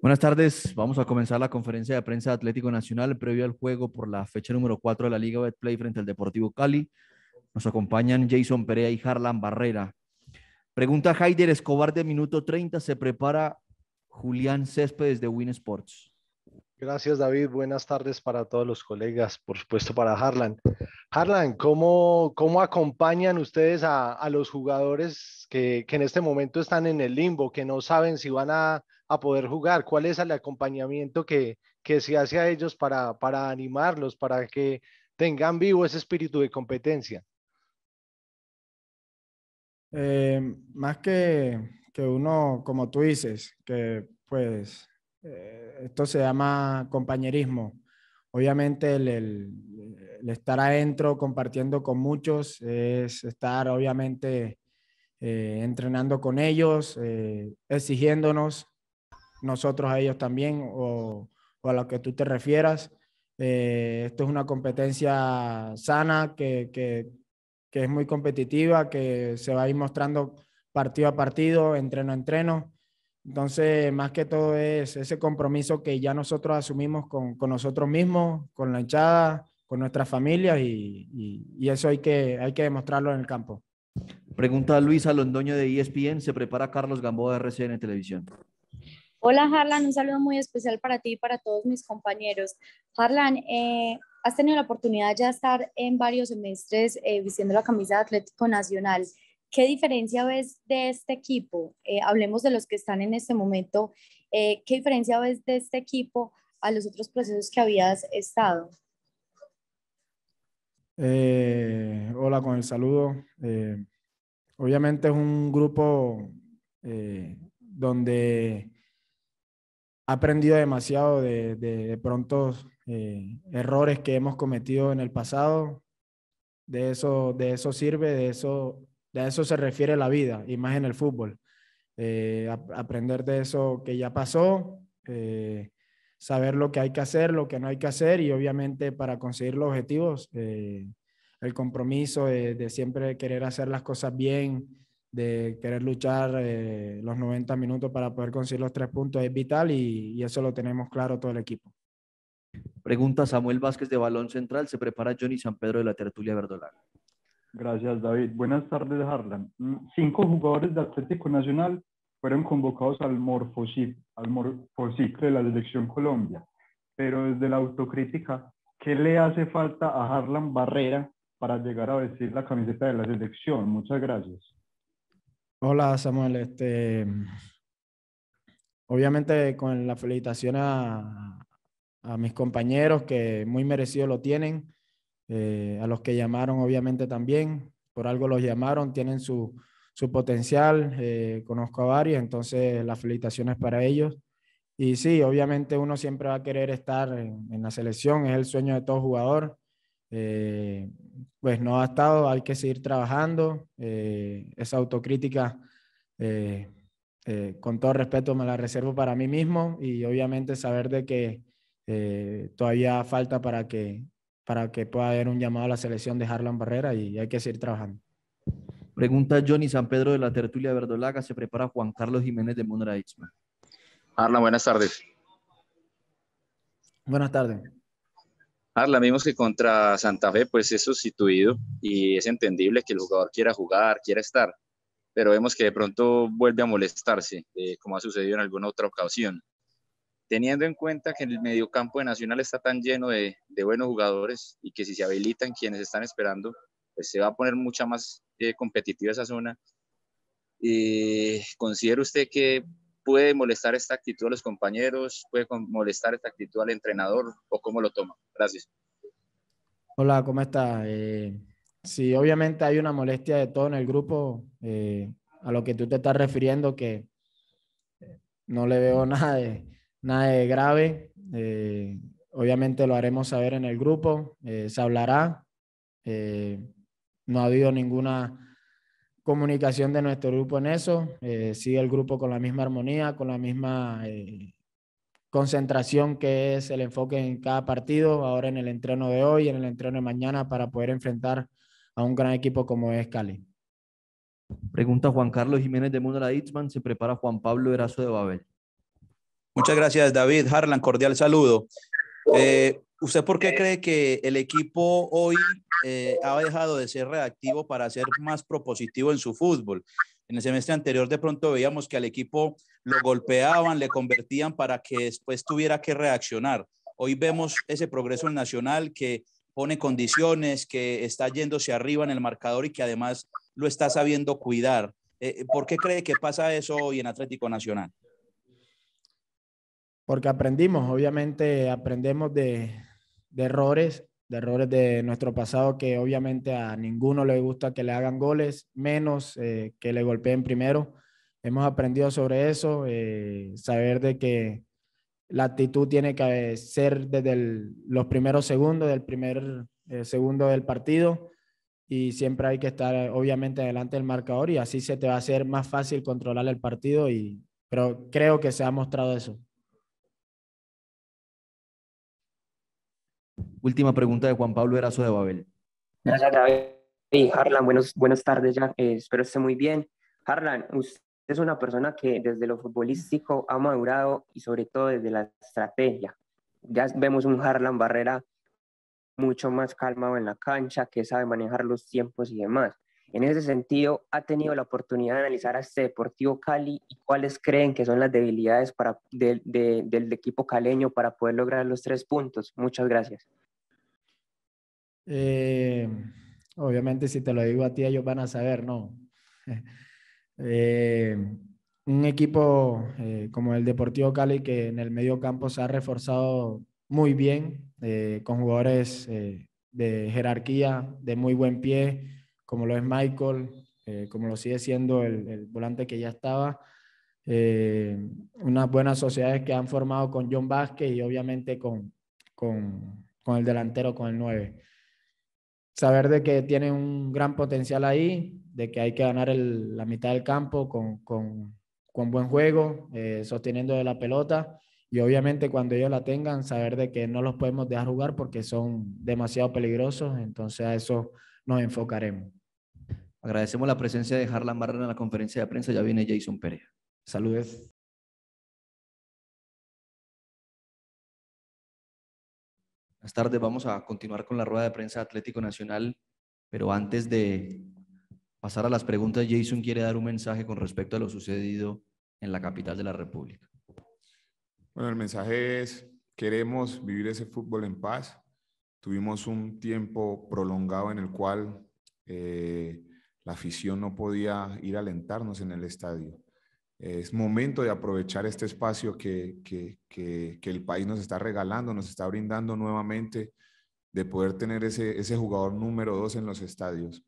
Buenas tardes, vamos a comenzar la conferencia de prensa de Atlético Nacional previo al juego por la fecha número 4 de la Liga Betplay frente al Deportivo Cali. Nos acompañan Jason Perea y Harlan Barrera. Pregunta Haider Escobar de minuto 30, se prepara Julián Céspedes de Win Sports. Gracias, David. Buenas tardes para todos los colegas, por supuesto para Harlan. Harlan, ¿cómo, cómo acompañan ustedes a, los jugadores que, en este momento están en el limbo, que no saben si van a, poder jugar? ¿Cuál es el acompañamiento que, se hace a ellos para, para, animarlos, para que tengan vivo ese espíritu de competencia? Eh, más que, que uno, como tú dices, que pues eh, esto se llama compañerismo. Obviamente el, estar adentro compartiendo con muchos es estar obviamente eh, entrenando con ellos, eh, exigiéndonos nosotros a ellos también o, a lo que tú te refieras. esto es una competencia sana que es muy competitiva, que se va a ir mostrando partido a partido, entreno a entreno. Entonces, más que todo es ese compromiso que ya nosotros asumimos con, nosotros mismos, con la hinchada, con nuestras familias y, eso hay que, hay que demostrarlo en el campo. Pregunta Luisa Londoño de ESPN, ¿se prepara Carlos Gamboa de RCN Televisión? Hola Harlan, un saludo muy especial para ti y para todos mis compañeros. Harlan, eh, has tenido la oportunidad ya de estar en varios semestres eh, vistiendo la camisa de Atlético Nacional. ¿Qué diferencia ves de este equipo? Eh, hablemos de los que están en este momento. Eh, ¿Qué diferencia ves de este equipo a los otros procesos que habías estado? Eh, hola, con el saludo. obviamente es un grupo donde ha aprendido demasiado de, de, prontos errores que hemos cometido en el pasado. De eso, de eso sirve, de eso a eso se refiere la vida y más en el fútbol. Eh, aprender de eso que ya pasó, eh, saber lo que hay que hacer, lo que no hay que hacer y obviamente para conseguir los objetivos, eh, el compromiso de, siempre querer hacer las cosas bien, de querer luchar los 90 minutos para poder conseguir los tres puntos es vital y, y eso lo tenemos claro todo el equipo. Pregunta Samuel Vázquez de Balón Central, ¿se prepara Johnny San Pedro de la tertulia verdolaga? Gracias, David. Buenas tardes, Harlan. Mm, cinco jugadores de Atlético Nacional fueron convocados al morfociclo, al de la selección Colombia, pero desde la autocrítica, ¿qué le hace falta a Harlan Barrera para llegar a vestir la camiseta de la selección? Muchas gracias. Hola, Samuel. Este, obviamente con la felicitación a, a mis compañeros que muy merecido lo tienen. Eh, a los que llamaron, obviamente también, por algo los llamaron, tienen su, potencial, eh, conozco a varios, entonces las felicitaciones para ellos. Y sí, obviamente uno siempre va a querer estar en, la selección, es el sueño de todo jugador. Eh, pues no ha estado, hay que seguir trabajando. esa autocrítica, con todo respeto, me la reservo para mí mismo y obviamente saber de que todavía falta para que para que pueda haber un llamado a la selección de Harlan Barrera y hay que seguir trabajando. Pregunta Johnny San Pedro de la tertulia de Verdolaga, se prepara Juan Carlos Jiménez de Monradismo. Harlan, buenas tardes. Buenas tardes. Harlan, vimos que contra Santa Fe pues es sustituido y es entendible que el jugador quiera jugar, quiera estar, pero vemos que de pronto vuelve a molestarse, eh, como ha sucedido en alguna otra ocasión teniendo en cuenta que el mediocampo de Nacional está tan lleno de, buenos jugadores y que si se habilitan quienes están esperando, pues se va a poner mucha más eh, competitiva esa zona. Eh, ¿Considera usted que puede molestar esta actitud a los compañeros? ¿Puede molestar esta actitud al entrenador? ¿O cómo lo toma? Gracias. Hola, ¿cómo está? Eh, sí, obviamente hay una molestia de todo en el grupo, a lo que tú te estás refiriendo, que no le veo nada de nada de grave. Eh, obviamente lo haremos saber en el grupo, eh, se hablará. Eh, no ha habido ninguna comunicación de nuestro grupo en eso. sigue el grupo con la misma armonía, con la misma concentración que es el enfoque en cada partido, ahora en el entreno de hoy, en el entreno de mañana, para poder enfrentar a un gran equipo como es Cali. Pregunta Juan Carlos Jiménez de Mundo La Itzman, ¿se prepara Juan Pablo Erazo de Babel? Muchas gracias, David. Harlan, cordial saludo. Eh, ¿Usted por qué cree que el equipo hoy eh, ha dejado de ser reactivo para ser más propositivo en su fútbol? En el semestre anterior de pronto veíamos que al equipo lo golpeaban, le convertían para que después tuviera que reaccionar. Hoy vemos ese progreso en Nacional que pone condiciones, que está yéndose arriba en el marcador y que además lo está sabiendo cuidar. Eh, ¿Por qué cree que pasa eso hoy en Atlético Nacional? porque aprendimos, obviamente aprendemos de, errores, de errores de nuestro pasado que obviamente a ninguno le gusta que le hagan goles, menos eh, que le golpeen primero. Hemos aprendido sobre eso, eh, saber de que la actitud tiene que ser desde los primeros segundos, del primer eh, segundo del partido y siempre hay que estar obviamente delante del marcador y así se te va a hacer más fácil controlar el partido y pero creo que se ha mostrado eso. última pregunta de Juan Pablo Erazo de Babel. Gracias, David. Harlan, buenos, buenas tardes ya. Eh, espero esté muy bien. Harlan, usted es una persona que desde lo futbolístico ha madurado y sobre todo desde la estrategia. Ya vemos un Harlan Barrera mucho más calmado en la cancha, que sabe manejar los tiempos y demás. En ese sentido, ¿ha tenido la oportunidad de analizar a este Deportivo Cali y cuáles creen que son las debilidades para, del equipo caleño para poder lograr los tres puntos? Muchas gracias. Eh, obviamente si te lo digo a ti, ellos van a saber, ¿no? Eh, un equipo eh, como el Deportivo Cali que en el medio campo se ha reforzado muy bien con jugadores de jerarquía, de muy buen pie, como lo es Michael, como lo sigue siendo el, volante que ya estaba. unas buenas sociedades que han formado con John Vázquez y obviamente con, con el delantero, con el 9 saber de que tienen un gran potencial ahí, de que hay que ganar la mitad del campo con, buen juego, eh, sosteniendo de la pelota. Y obviamente cuando ellos la tengan, saber de que no los podemos dejar jugar porque son demasiado peligrosos. Entonces a eso nos enfocaremos. Agradecemos la presencia de Harlan Barrera en la conferencia de prensa. Ya viene Jason Pérez. Saludes. tarde vamos a continuar con la rueda de prensa Atlético Nacional, pero antes de pasar a las preguntas, Jason quiere dar un mensaje con respecto a lo sucedido en la capital de la República. Bueno, el mensaje es, queremos vivir ese fútbol en paz. Tuvimos un tiempo prolongado en el cual eh, la afición no podía ir a alentarnos en el estadio. Es momento de aprovechar este espacio que, que, que, el país nos está regalando, nos está brindando nuevamente, de poder tener ese, ese jugador número dos en los estadios.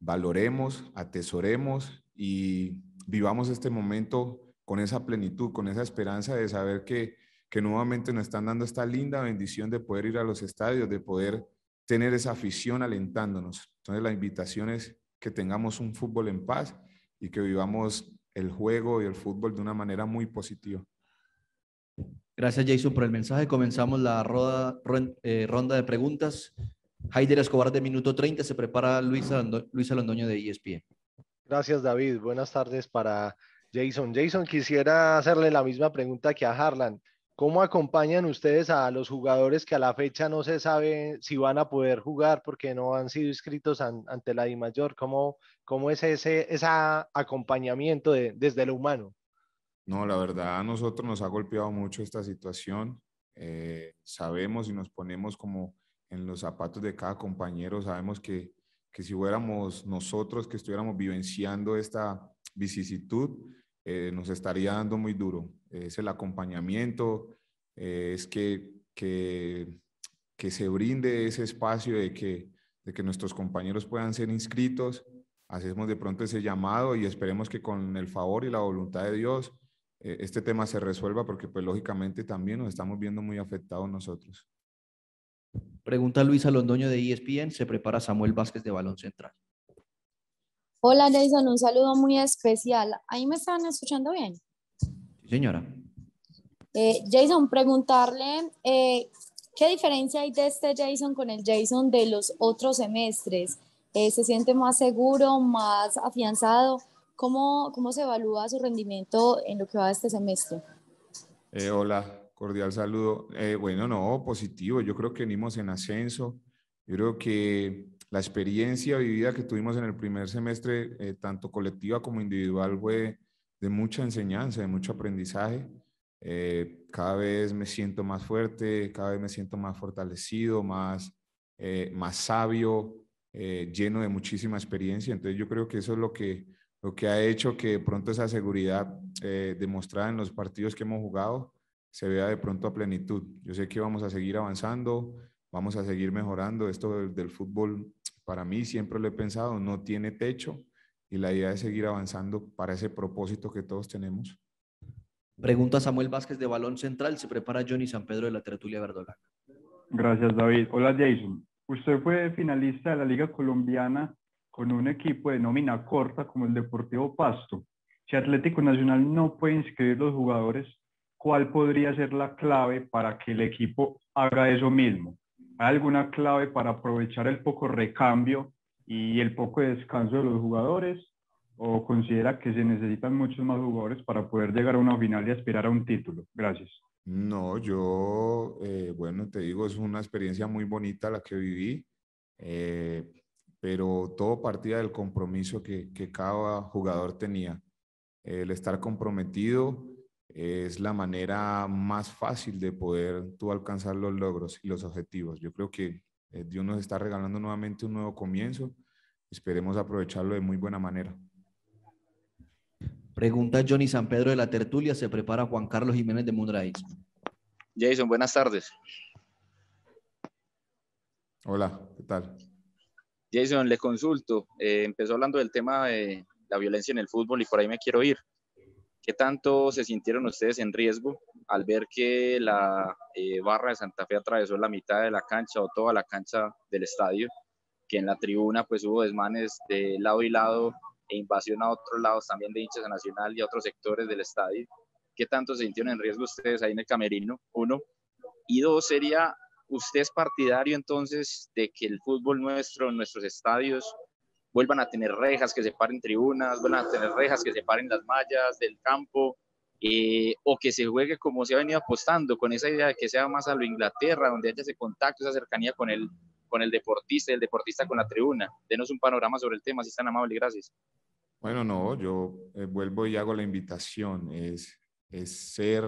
Valoremos, atesoremos y vivamos este momento con esa plenitud, con esa esperanza de saber que, que nuevamente nos están dando esta linda bendición de poder ir a los estadios, de poder tener esa afición alentándonos. Entonces la invitación es que tengamos un fútbol en paz y que vivamos el juego y el fútbol de una manera muy positiva. Gracias Jason por el mensaje. Comenzamos la eh, ronda de preguntas. Heider Escobar de minuto 30 se prepara Luis, Luis Alondoño de ESPN. Gracias David. Buenas tardes para Jason. Jason, quisiera hacerle la misma pregunta que a Harlan. ¿Cómo acompañan ustedes a los jugadores que a la fecha no se sabe si van a poder jugar porque no han sido inscritos ante la mayor. ¿Cómo, cómo es ese esa acompañamiento desde lo humano? No, la verdad, a nosotros nos ha golpeado mucho esta situación. Eh, sabemos y nos ponemos como en los zapatos de cada compañero. Sabemos que, que si fuéramos nosotros que estuviéramos vivenciando esta vicisitud, eh, nos estaría dando muy duro. Eh, es el acompañamiento, eh, es que, que, se brinde ese espacio de que, de que nuestros compañeros puedan ser inscritos. Hacemos de pronto ese llamado y esperemos que con el favor y la voluntad de Dios este tema se resuelva porque pues lógicamente también nos estamos viendo muy afectados nosotros. Pregunta Luisa Londoño de ESPN, se prepara Samuel Vázquez de Balón Central. Hola, Jason, un saludo muy especial. Ahí me están escuchando bien. Sí, señora. Eh, Jason, preguntarle eh, qué diferencia hay de este Jason con el Jason de los otros semestres. Eh, ¿Se siente más seguro, más afianzado? ¿Cómo, ¿Cómo se evalúa su rendimiento en lo que va este semestre? hola, cordial saludo. bueno, no, positivo. Yo creo que venimos en ascenso. Yo creo que la experiencia vivida que tuvimos en el primer semestre, eh, tanto colectiva como individual, fue de mucha enseñanza, de mucho aprendizaje. Eh, cada vez me siento más fuerte, cada vez me siento más fortalecido, más, eh, más sabio, lleno de muchísima experiencia. Entonces yo creo que eso es lo que, lo que ha hecho que pronto esa seguridad demostrada en los partidos que hemos jugado se vea de pronto a plenitud. Yo sé que vamos a seguir avanzando, vamos a seguir mejorando. Esto del, fútbol, para mí siempre lo he pensado, no tiene techo y la idea es seguir avanzando para ese propósito que todos tenemos. Pregunta Samuel Vázquez de Balón Central, se prepara Johnny San Pedro de la Tertulia Verdolaga. Gracias David. Hola Jason, usted fue finalista de la Liga Colombiana con un equipo de nómina corta como el Deportivo Pasto. Si Atlético Nacional no puede inscribir los jugadores, ¿cuál podría ser la clave para que el equipo haga eso mismo? alguna clave para aprovechar el poco recambio y el poco descanso de los jugadores? ¿O considera que se necesitan muchos más jugadores para poder llegar a una final y aspirar a un título? Gracias. No, yo, eh, bueno, te digo, es una experiencia muy bonita la que viví, eh, pero todo partía del compromiso que, que cada jugador tenía. El estar comprometido, es la manera más fácil de poder tú alcanzar los logros y los objetivos. Yo creo que eh, Dios nos está regalando nuevamente un nuevo comienzo. Esperemos aprovecharlo de muy buena manera. Pregunta Johnny San Pedro de la Tertulia. Se prepara Juan Carlos Jiménez de Mundraiz. Jason, buenas tardes. Hola, ¿qué tal? Jason, le consulto. Eh, empezó hablando del tema de la violencia en el fútbol y por ahí me quiero ir. ¿Qué tanto se sintieron ustedes en riesgo al ver que la eh, barra de Santa Fe atravesó la mitad de la cancha o toda la cancha del estadio? Que en la tribuna pues hubo desmanes de lado y lado e invasión a otros lados también de hinchas Nacional y a otros sectores del estadio. ¿Qué tanto se sintieron en riesgo ustedes ahí en el camerino? Uno. Y dos, sería, ¿usted partidario entonces de que el fútbol nuestro, en nuestros estadios, vuelvan a tener rejas que separen tribunas, vuelvan a tener rejas que separen las mallas del campo, eh, o que se juegue como se ha venido apostando, con esa idea de que sea más a lo Inglaterra, donde haya ese contacto, esa cercanía con el, con el deportista y el deportista con la tribuna. Denos un panorama sobre el tema, si es tan amable, gracias. Bueno, no, yo eh, vuelvo y hago la invitación, es, es ser,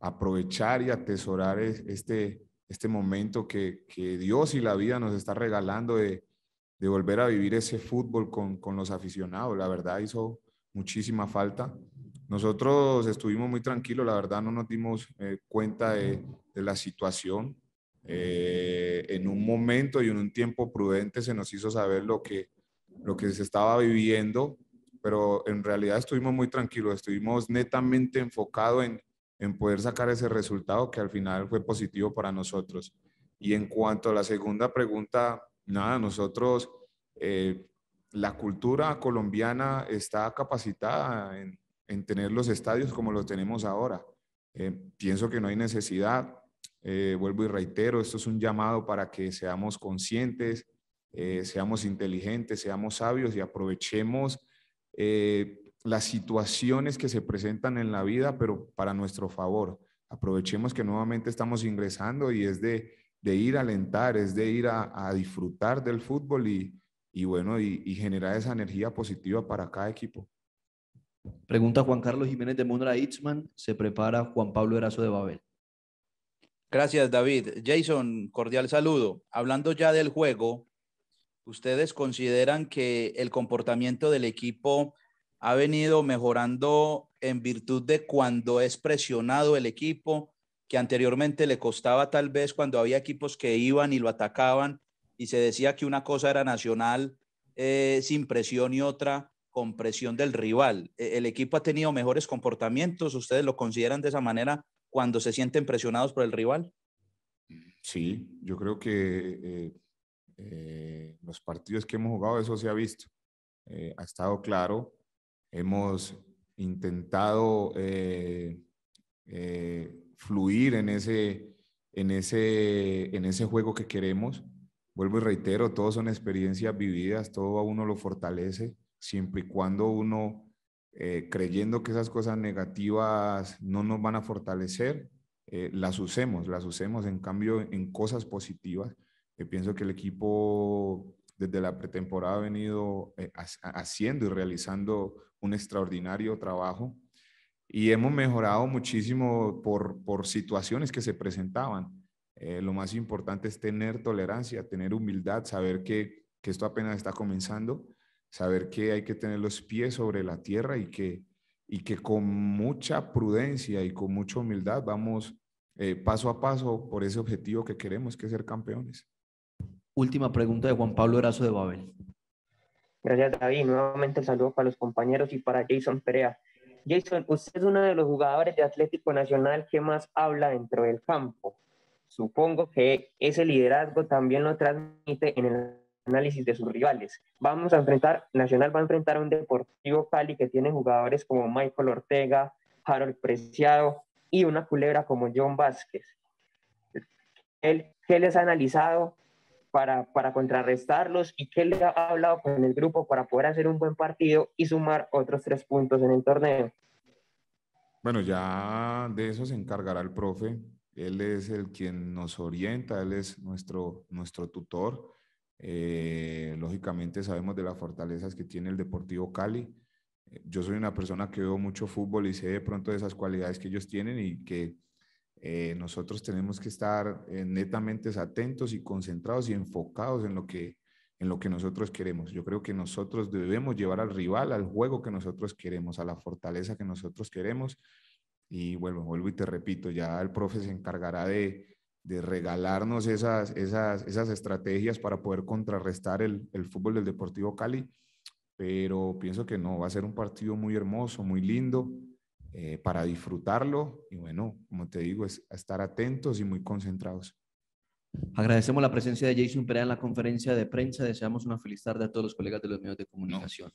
aprovechar y atesorar este, este momento que, que Dios y la vida nos está regalando de de volver a vivir ese fútbol con, los aficionados. La verdad hizo muchísima falta. Nosotros estuvimos muy tranquilos, la verdad no nos dimos eh, cuenta de, la situación. Eh, en un momento y en un tiempo prudente se nos hizo saber lo que, lo que se estaba viviendo, pero en realidad estuvimos muy tranquilos, estuvimos netamente enfocados en, en poder sacar ese resultado que al final fue positivo para nosotros. Y en cuanto a la segunda pregunta, nada, nosotros, eh, la cultura colombiana está capacitada en, tener los estadios como los tenemos ahora. Eh, pienso que no hay necesidad. Eh, vuelvo y reitero, esto es un llamado para que seamos conscientes, seamos inteligentes, seamos sabios y aprovechemos las situaciones que se presentan en la vida, pero para nuestro favor. Aprovechemos que nuevamente estamos ingresando y es de, de ir a alentar, es de ir a, disfrutar del fútbol y, y bueno, y, generar esa energía positiva para cada equipo. Pregunta Juan Carlos Jiménez de Mondra Itzman, ¿se prepara Juan Pablo Erazo de Babel? Gracias, David. Jason, cordial saludo. Hablando ya del juego, ¿ustedes consideran que el comportamiento del equipo ha venido mejorando en virtud de cuando es presionado el equipo que anteriormente le costaba tal vez cuando había equipos que iban y lo atacaban y se decía que una cosa era nacional eh, sin presión y otra con presión del rival. E, ¿El equipo ha tenido mejores comportamientos? ¿Ustedes lo consideran de esa manera cuando se sienten presionados por el rival? Sí, yo creo que eh, eh, los partidos que hemos jugado eso se ha visto. ha estado claro. Hemos intentado fluir en ese, en ese, en ese juego que queremos. Vuelvo y reitero, todos son experiencias vividas, todo a uno lo fortalece, siempre y cuando uno, eh, creyendo que esas cosas negativas no nos van a fortalecer, eh, las usemos, las usemos en cambio en cosas positivas. Eh, pienso que el equipo desde la pretemporada ha venido haciendo y realizando un extraordinario trabajo y hemos mejorado muchísimo por, por situaciones que se presentaban. Eh, lo más importante es tener tolerancia, tener humildad, saber que, que esto apenas está comenzando, saber que hay que tener los pies sobre la tierra y que, y que con mucha prudencia y con mucha humildad vamos eh, paso a paso por ese objetivo que queremos, que es ser campeones. Última pregunta de Juan Pablo Erazo de Babel. Gracias, David. Nuevamente saludos para los compañeros y para Jason Perea. Jason, usted es uno de los jugadores de Atlético Nacional que más habla dentro del campo. Supongo que ese liderazgo también lo transmite en el análisis de sus rivales. Vamos a enfrentar, Nacional va a enfrentar a un Deportivo Cali que tiene jugadores como Michael Ortega, Harold Preciado y una culebra como John Vázquez. ¿Qué les ha analizado para, para contrarrestarlos y qué le ha hablado con el grupo para poder hacer un buen partido y sumar otros tres puntos en el torneo. Bueno, ya de eso se encargará el profe. Él es el quien nos orienta, él es nuestro, nuestro tutor. Eh, lógicamente sabemos de las fortalezas que tiene el Deportivo Cali. Eh, yo soy una persona que veo mucho fútbol y sé de pronto de esas cualidades que ellos tienen y que eh, nosotros tenemos que estar eh, netamente atentos y concentrados y enfocados en lo, que, en lo que nosotros queremos. Yo creo que nosotros debemos llevar al rival al juego que nosotros queremos, a la fortaleza que nosotros queremos. Y vuelvo, vuelvo y te repito, ya el profe se encargará de, de regalarnos esas, esas, esas, estrategias para poder contrarrestar el, el, fútbol del Deportivo Cali, pero pienso que no, va a ser un partido muy hermoso, muy lindo, eh, para disfrutarlo y bueno, como te digo, es estar atentos y muy concentrados. Agradecemos la presencia de Jason Perea en la conferencia de prensa. Deseamos una feliz tarde a todos los colegas de los medios de comunicación.